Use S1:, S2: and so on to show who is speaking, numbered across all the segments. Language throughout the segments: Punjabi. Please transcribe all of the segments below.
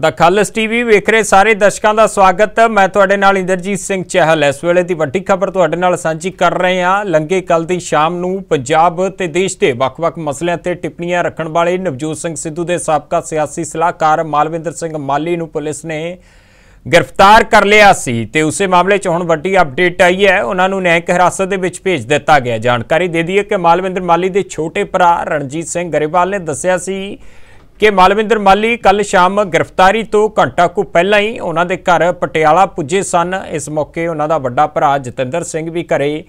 S1: ਦਾ ਟੀਵੀ ਵੇਖ ਰਹੇ ਸਾਰੇ ਦਰਸ਼ਕਾਂ ਦਾ ਸਵਾਗਤ ਮੈਂ ਤੁਹਾਡੇ ਨਾਲ ਇੰਦਰਜੀਤ ਸਿੰਘ ਚਹਿਲ ਇਸ ਵੇਲੇ ਦੀ ਵੱਡੀ ਖਬਰ ਤੁਹਾਡੇ ਨਾਲ ਸਾਂਝੀ ਕਰ ਰਹੇ ਹਾਂ ਲੰਗੇ ਕੱਲ ਦੀ ਸ਼ਾਮ ਨੂੰ ਪੰਜਾਬ ਤੇ ਦੇਸ਼ ਦੇ ਵੱਖ-ਵੱਖ ਮਸਲਿਆਂ ਤੇ ਟਿੱਪਣੀਆਂ ਰੱਖਣ ਵਾਲੇ ਨਵਜੋਤ ਸਿੰਘ ਸਿੱਧੂ ਦੇ ਸਾਬਕਾ ਸਿਆਸੀ ਸਲਾਹਕਾਰ ਮਾਲਵਿੰਦਰ ਸਿੰਘ ਮਾਲੀ ਨੂੰ ਪੁਲਿਸ ਨੇ ਗ੍ਰਿਫਤਾਰ ਕਰ ਲਿਆ ਸੀ ਤੇ ਉਸੇ ਮਾਮਲੇ 'ਚ ਹੁਣ ਵੱਡੀ ਅਪਡੇਟ ਆਈ ਹੈ ਉਹਨਾਂ ਨੂੰ ਨਿਆਂਇਕ ਹਿਰਾਸਤ ਦੇ ਵਿੱਚ ਭੇਜ ਦਿੱਤਾ ਗਿਆ ਜਾਣਕਾਰੀ ਦੇ ਦਈਏ ਕਿ ਮਾਲਵਿੰਦਰ ਮਾਲੀ ਦੇ ਛੋਟੇ ਭਰਾ ਰਣਜੀਤ ਸਿੰਘ ਗਰੇਵਾਲ ਨੇ ਦੱਸਿਆ ਸੀ ਕਿ ਮਾਲਵਿੰਦਰ ਮਾਲੀ ਕੱਲ ਸ਼ਾਮ ਗ੍ਰਿਫਤਾਰੀ ਤੋਂ ਘੰਟਾ ਕੁ ਪਹਿਲਾਂ ਹੀ ਉਹਨਾਂ ਦੇ ਘਰ ਪਟਿਆਲਾ ਪੁੱਜੇ ਸਨ ਇਸ ਮੌਕੇ ਉਹਨਾਂ ਦਾ ਵੱਡਾ ਭਰਾ ਜਤਿੰਦਰ ਸਿੰਘ ਵੀ ਘਰੇ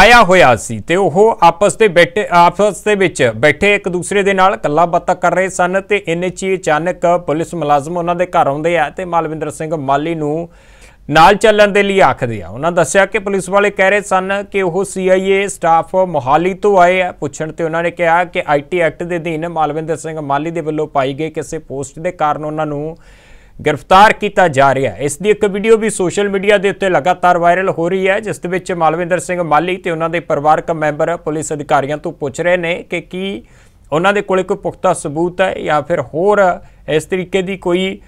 S1: ਆਇਆ ਹੋਇਆ ਸੀ ਤੇ ਉਹ ਆਪਸ ਦੇ ਬੈਠੇ ਆਪਸ ਦੇ ਵਿੱਚ ਬੈਠੇ ਇੱਕ ਦੂਸਰੇ ਦੇ ਨਾਲ ਕੱਲਾ ਬਾਤਾਂ ਕਰ ਰਹੇ ਸਨ ਤੇ ਇੰਨੇ ਚੀ ਅਚਾਨਕ ਪੁਲਿਸ ਮੁਲਾਜ਼ਮ ਉਹਨਾਂ ਦੇ ਘਰ ਆਉਂਦੇ ਆ ਤੇ ਮਾਲਵਿੰਦਰ ਸਿੰਘ ਮਾਲੀ ਨੂੰ ਨਾਲ ਚੱਲਣ ਦੇ ਲਈ ਆਖਦੇ ਆ ਉਹਨਾਂ ਦੱਸਿਆ ਕਿ ਪੁਲਿਸ ਵਾਲੇ ਕਹਿ ਰਹੇ ਸਨ ਕਿ ਉਹ ਸੀਆਈਏ ਸਟਾਫ ਮੋਹਾਲੀ ਤੋਂ ਆਏ ਆ ਪੁੱਛਣ ਤੇ ਉਹਨਾਂ ਨੇ ਕਿਹਾ ਕਿ ਆਈਟੀ ਐਕਟ ਦੇ ਅਧੀਨ ਮਾਲਵਿੰਦਰ ਸਿੰਘ ਮਾਲੀ ਦੇ ਵੱਲੋਂ ਪਾਈ ਗਈ ਕਿਸੇ ਪੋਸਟ ਦੇ ਕਾਰਨ ਉਹਨਾਂ ਨੂੰ ਗ੍ਰਿਫਤਾਰ ਕੀਤਾ ਜਾ ਰਿਹਾ ਇਸ ਦੀ ਇੱਕ ਵੀਡੀਓ ਵੀ ਸੋਸ਼ਲ ਮੀਡੀਆ ਦੇ ਉੱਤੇ ਲਗਾਤਾਰ ਵਾਇਰਲ ਹੋ ਰਹੀ ਹੈ ਜਿਸ ਦੇ ਵਿੱਚ ਮਾਲਵਿੰਦਰ ਸਿੰਘ ਮਾਲੀ ਤੇ ਉਹਨਾਂ ਦੇ ਪਰਿਵਾਰਕ ਮੈਂਬਰ ਪੁਲਿਸ ਅਧਿਕਾਰੀਆਂ ਤੋਂ ਪੁੱਛ ਰਹੇ ਨੇ ਕਿ ਕੀ ਉਹਨਾਂ ਦੇ ਕੋਲੇ ਕੋਈ ਪੁਖਤਾ ਸਬੂਤ ਹੈ ਜਾਂ ਫਿਰ ਹੋਰ ਇਸ ਤਰੀਕੇ ਦੀ ਕੋਈ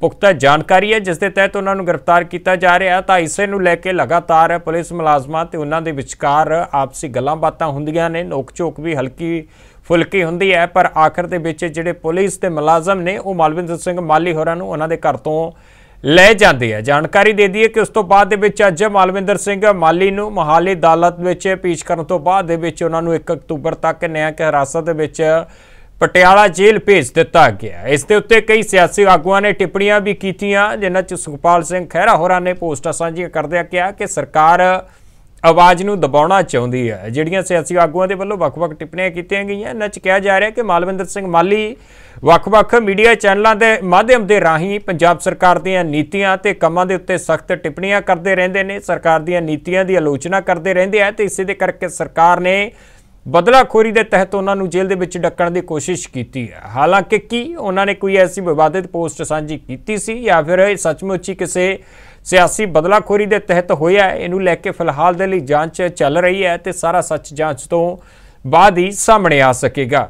S1: ਪੁਖਤਾ ਜਾਣਕਾਰੀ ਹੈ ਜਿਸ ਦੇ ਤਹਿਤ ਉਹਨਾਂ ਨੂੰ ਗ੍ਰਿਫਤਾਰ ਕੀਤਾ ਜਾ ਰਿਹਾ ਤਾਂ ਇਸੇ ਨੂੰ ਲੈ ਕੇ ਲਗਾਤਾਰ ਪੁਲਿਸ ਮੁਲਾਜ਼ਮਾਂ ਤੇ ਉਹਨਾਂ ਦੇ ਵਿਚਕਾਰ ਆਪਸੀ ਗੱਲਾਂ-ਬਾਤਾਂ ਹੁੰਦੀਆਂ ਨੇ ਨੋਕ-ਝੋਕ ਵੀ ਹਲਕੀ ਫੁਲਕੀ ਹੁੰਦੀ ਹੈ ਪਰ ਆਖਰ ਦੇ ਵਿੱਚ ਜਿਹੜੇ ਪੁਲਿਸ ਤੇ ਮੁਲਾਜ਼ਮ ਨੇ ਉਹ ਮਾਲਵਿੰਦਰ ਸਿੰਘ ਮਾਲੀ ਹੋਰਾਂ ਨੂੰ ਉਹਨਾਂ ਦੇ ਘਰ ਤੋਂ ਲੈ ਜਾਂਦੇ ਆ ਜਾਣਕਾਰੀ ਦੇ ਦਈਏ ਕਿ ਉਸ ਤੋਂ ਬਾਅਦ ਦੇ ਵਿੱਚ ਅੱਜ ਮਾਲਵਿੰਦਰ ਸਿੰਘ ਮਾਲੀ ਨੂੰ ਮਹਾਲੀ ਅਦਾਲਤ ਵਿੱਚ ਪੇਸ਼ ਕਰਨ ਤੋਂ ਬਾਅਦ ਦੇ ਵਿੱਚ ਉਹਨਾਂ ਨੂੰ 1 ਅਕਤੂਬਰ ਤੱਕ ਨਿਆਂ ਹਿਰਾਸਤ ਦੇ ਵਿੱਚ ਪਟਿਆਲਾ ਜੇਲ੍ਹ ਭੇਜ ਦਿੱਤਾ ਗਿਆ ਇਸ ਦੇ ਉੱਤੇ ਕਈ ਸਿਆਸੀ ਆਗੂਆਂ ਨੇ ਟਿੱਪਣੀਆਂ ਵੀ ਕੀਤੀਆਂ ਜਿਨ੍ਹਾਂ 'ਚ ਸੁਖਪਾਲ ਸਿੰਘ ਖਹਿਰਾ ਹੋਰਾਂ ਨੇ ਪੋਸਟਾਂ ਸਾਂਝੀਆਂ ਕਰਦਿਆਂ ਕਿਹਾ ਕਿ ਸਰਕਾਰ ਆਵਾਜ਼ ਨੂੰ ਦਬਾਉਣਾ ਚਾਹੁੰਦੀ ਹੈ ਜਿਹੜੀਆਂ ਸਿਆਸੀ ਆਗੂਆਂ ਦੇ ਵੱਲੋਂ ਵੱਖ-ਵੱਖ ਟਿੱਪਣੀਆਂ ਕੀਤੀਆਂ ਗਈਆਂ ਇਹਨਾਂ 'ਚ ਕਿਹਾ ਜਾ ਰਿਹਾ ਕਿ ਮਾਲਵਿੰਦਰ ਸਿੰਘ ਮਾਲੀ ਵੱਖ-ਵੱਖ ਮੀਡੀਆ ਚੈਨਲਾਂ ਦੇ ਮਾਧਿਅਮ ਦੇ ਰਾਹੀਂ ਪੰਜਾਬ ਸਰਕਾਰ ਦੀਆਂ ਨੀਤੀਆਂ ਤੇ ਕੰਮਾਂ ਦੇ ਉੱਤੇ ਸਖਤ ਟਿੱਪਣੀਆਂ ਕਰਦੇ ਰਹਿੰਦੇ ਨੇ ਸਰਕਾਰ ਦੀਆਂ ਨੀਤੀਆਂ ਦੀ ਆਲੋਚਨਾ ਕਰਦੇ ਰਹਿੰਦੇ ਆ ਤੇ ਇਸੇ ਦੇ ਕਰਕੇ ਸਰਕਾਰ ਨੇ ਬਦਲਾਖੋਰੀ ਦੇ ਤਹਿਤ ਉਹਨਾਂ ਨੂੰ ਜੇਲ੍ਹ ਦੇ ਵਿੱਚ ਡੱਕਣ ਦੀ ਕੋਸ਼ਿਸ਼ ਕੀਤੀ ਹੈ ਹਾਲਾਂਕਿ ਕੀ ਉਹਨਾਂ ਨੇ ਕੋਈ ਐਸੀ ਵਿਵਾਦਿਤ ਪੋਸਟ ਸਾਂਝੀ ਕੀਤੀ ਸੀ ਜਾਂ ਫਿਰ ਇਹ ਸੱਚਮੁੱਚ ਹੀ ਕਿਸੇ ਸਿਆਸੀ ਬਦਲਾਖੋਰੀ ਦੇ ਤਹਿਤ ਹੋਇਆ ਇਹਨੂੰ ਲੈ ਕੇ ਫਿਲਹਾਲ ਦੇ ਲਈ ਜਾਂਚ ਚੱਲ ਰਹੀ ਹੈ ਤੇ ਸਾਰਾ ਸੱਚ ਜਾਂਚ ਤੋਂ ਬਾਅਦ ਹੀ ਸਾਹਮਣੇ ਆ ਸਕੇਗਾ